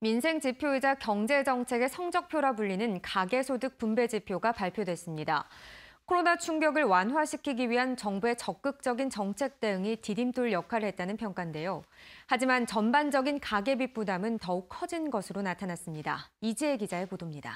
민생 지표이자 경제 정책의 성적표라 불리는 가계소득 분배 지표가 발표됐습니다. 코로나 충격을 완화시키기 위한 정부의 적극적인 정책 대응이 디딤돌 역할을 했다는 평가인데요. 하지만 전반적인 가계비 부담은 더욱 커진 것으로 나타났습니다. 이지혜 기자의 보도입니다.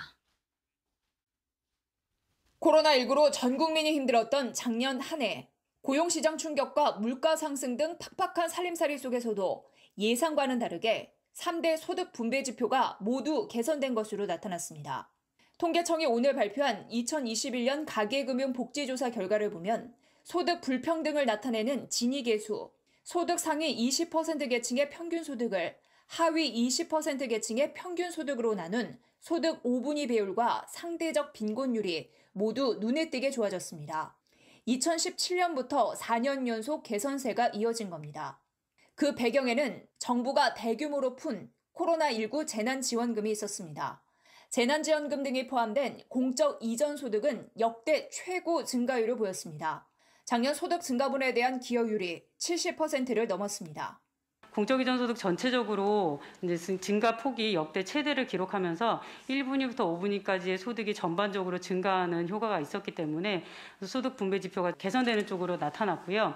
코로나19로 전 국민이 힘들었던 작년 한 해, 고용시장 충격과 물가 상승 등 팍팍한 살림살이 속에서도 예상과는 다르게 3대 소득 분배 지표가 모두 개선된 것으로 나타났습니다. 통계청이 오늘 발표한 2021년 가계금융 복지조사 결과를 보면 소득 불평등을 나타내는 진위계수, 소득 상위 20% 계층의 평균 소득을 하위 20% 계층의 평균 소득으로 나눈 소득 5분위 배율과 상대적 빈곤율이 모두 눈에 띄게 좋아졌습니다. 2017년부터 4년 연속 개선세가 이어진 겁니다. 그 배경에는 정부가 대규모로 푼 코로나19 재난지원금이 있었습니다. 재난지원금 등이 포함된 공적 이전 소득은 역대 최고 증가율을 보였습니다. 작년 소득 증가분에 대한 기여율이 70%를 넘었습니다. 공적 이전 소득 전체적으로 이제 증가 폭이 역대 최대를 기록하면서 1분위부터 5분위까지의 소득이 전반적으로 증가하는 효과가 있었기 때문에 소득 분배 지표가 개선되는 쪽으로 나타났고요.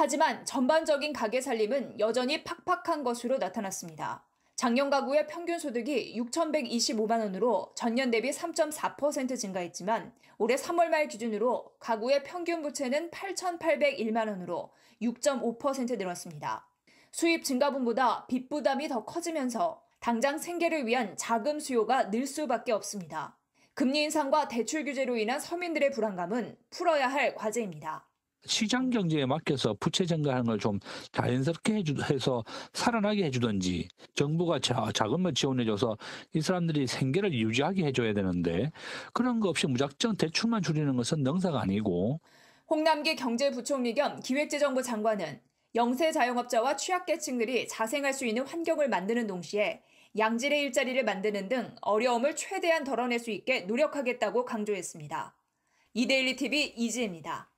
하지만 전반적인 가계 살림은 여전히 팍팍한 것으로 나타났습니다. 작년 가구의 평균 소득이 6,125만 원으로 전년 대비 3.4% 증가했지만 올해 3월 말 기준으로 가구의 평균 부채는 8,801만 원으로 6.5% 늘었습니다. 수입 증가분보다 빚 부담이 더 커지면서 당장 생계를 위한 자금 수요가 늘 수밖에 없습니다. 금리 인상과 대출 규제로 인한 서민들의 불안감은 풀어야 할 과제입니다. 시장 경제에 맡겨서 부채 증가하는 걸 좀 자연스럽게 해주, 해서 살아나게 해주든지 정부가 자, 자금을 지원해줘서 이 사람들이 생계를 유지하게 해줘야 되는데 그런 거 없이 무작정 대출만 줄이는 것은 능사가 아니고 홍남기 경제부총리 겸 기획재정부 장관은 영세 자영업자와 취약계층들이 자생할 수 있는 환경을 만드는 동시에 양질의 일자리를 만드는 등 어려움을 최대한 덜어낼 수 있게 노력하겠다고 강조했습니다. 이데일리 TV 이지혜입니다.